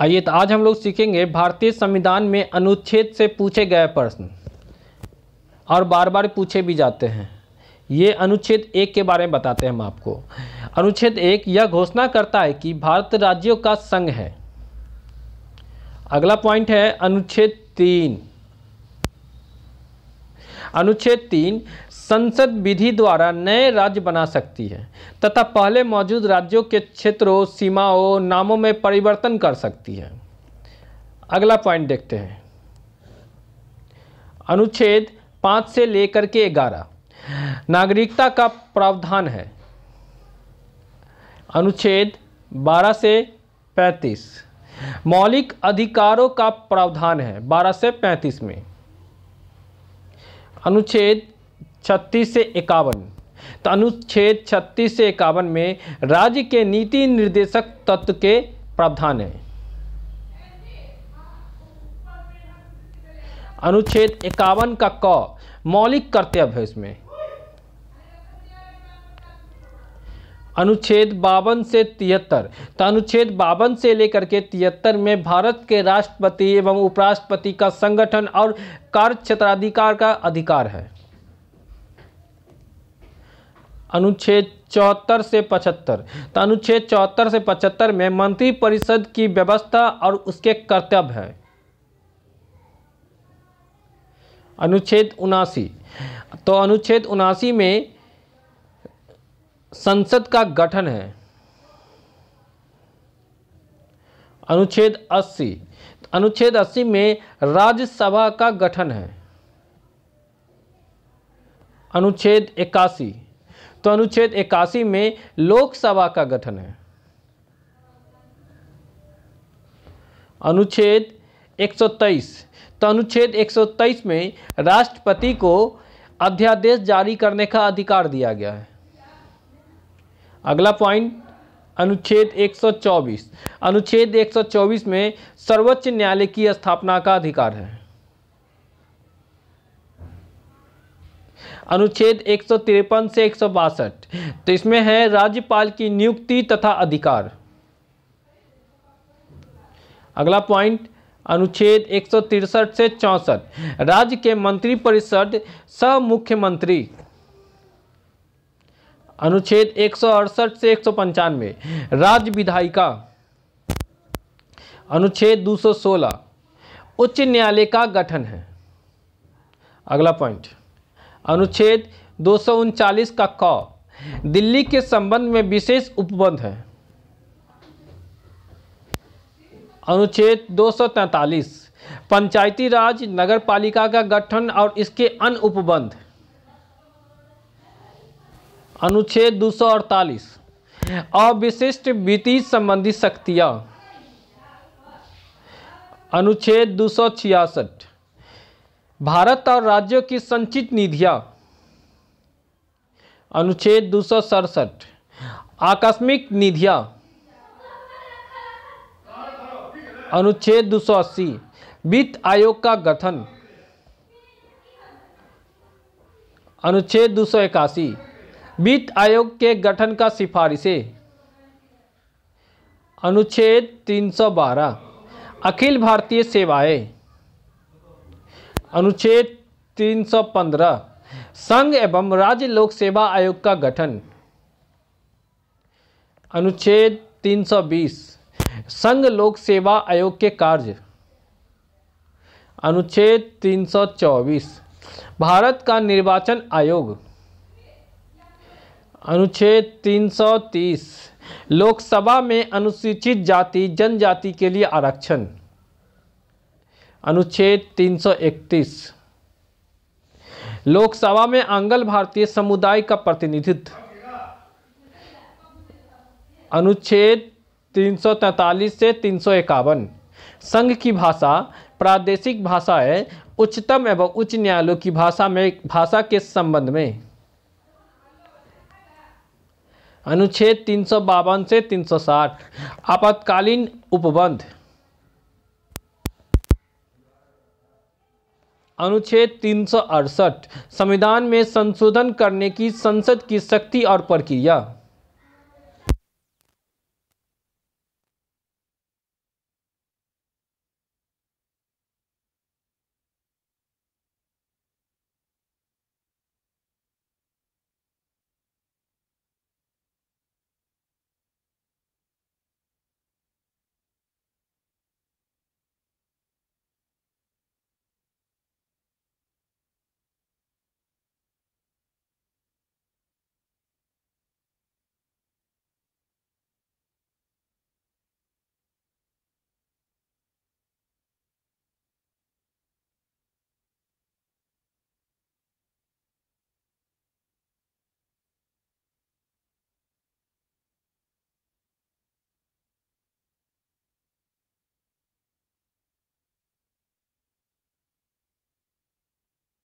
आइए तो आज हम लोग सीखेंगे भारतीय संविधान में अनुच्छेद से पूछे गए प्रश्न और बार बार पूछे भी जाते हैं ये अनुच्छेद एक के बारे में बताते हैं हम आपको अनुच्छेद एक यह घोषणा करता है कि भारत राज्यों का संघ है अगला पॉइंट है अनुच्छेद तीन अनुच्छेद तीन संसद विधि द्वारा नए राज्य बना सकती है तथा पहले मौजूद राज्यों के क्षेत्रों सीमाओं नामों में परिवर्तन कर सकती है अगला पॉइंट देखते हैं अनुच्छेद पाँच से लेकर के ग्यारह नागरिकता का प्रावधान है अनुच्छेद बारह से पैंतीस मौलिक अधिकारों का प्रावधान है बारह से पैंतीस में अनुच्छेद छत्तीस से इक्यावन तो अनुच्छेद छत्तीस से इक्यावन में राज्य के नीति निर्देशक तत्व के प्रावधान है अनुच्छेद इक्यावन का क मौलिक कर्तव्य है इसमें अनुच्छेद बावन से तिहत्तर तो अनुच्छेद बावन से लेकर के तिहत्तर में भारत के राष्ट्रपति एवं उपराष्ट्रपति का संगठन और कार्य क्षेत्राधिकार का अधिकार है अनुच्छेद चौहत्तर से पचहत्तर तो अनुच्छेद चौहत्तर से पचहत्तर में मंत्रिपरिषद की व्यवस्था और उसके कर्तव्य है अनुच्छेद उनासी तो अनुच्छेद उनासी में संसद का गठन है अनुच्छेद 80 तो अनुच्छेद 80 में राज्यसभा का गठन है अनुच्छेद 81 तो अनुच्छेद 81 में लोकसभा का गठन है अनुच्छेद 123 तो अनुच्छेद 123 में राष्ट्रपति को अध्यादेश जारी करने का अधिकार दिया गया है अगला पॉइंट अनुच्छेद 124 अनुच्छेद 124 में सर्वोच्च न्यायालय की स्थापना का अधिकार है अनुच्छेद एक से एक तो इसमें है राज्यपाल की नियुक्ति तथा अधिकार अगला पॉइंट अनुच्छेद एक से चौंसठ राज्य के मंत्रिपरिषद सह मुख्यमंत्री अनुच्छेद एक से एक सौ पंचानवे राज्य विधायिका अनुच्छेद 216 उच्च न्यायालय का गठन है अगला पॉइंट अनुच्छेद दो का क दिल्ली के संबंध में विशेष उपबंध है अनुच्छेद 243 पंचायती राज नगर पालिका का गठन और इसके अन्य उपबंध अनुच्छेद दो सौ अड़तालीस अविशिष्ट वित्तीय संबंधी शक्तियाँ अनुच्छेद दो सौ छियासठ भारत और राज्यों की संचित निधियाँ अनुच्छेद दो सौ सड़सठ आकस्मिक निधियाँ अनुच्छेद दो सौ अस्सी वित्त आयोग का गठन अनुच्छेद दो सौ इक्यासी वित्त आयोग के गठन का सिफारिशें अनुच्छेद 312 अखिल भारतीय सेवाएं अनुच्छेद 315 संघ एवं राज्य लोक सेवा आयोग का गठन अनुच्छेद 320 संघ लोक सेवा आयोग के कार्य अनुच्छेद 324 भारत का निर्वाचन आयोग अनुच्छेद 330 लोकसभा में अनुसूचित जाति जनजाति के लिए आरक्षण अनुच्छेद 331 लोकसभा में आंगल भारतीय समुदाय का प्रतिनिधित्व अनुच्छेद 343 से तीन संघ की भाषा प्रादेशिक भाषा है उच्चतम एवं उच्च न्यायालय की भाषा में भाषा के संबंध में अनुच्छेद तीन से 360 आपातकालीन उपबंध अनुच्छेद तीन संविधान में संशोधन करने की संसद की शक्ति और प्रक्रिया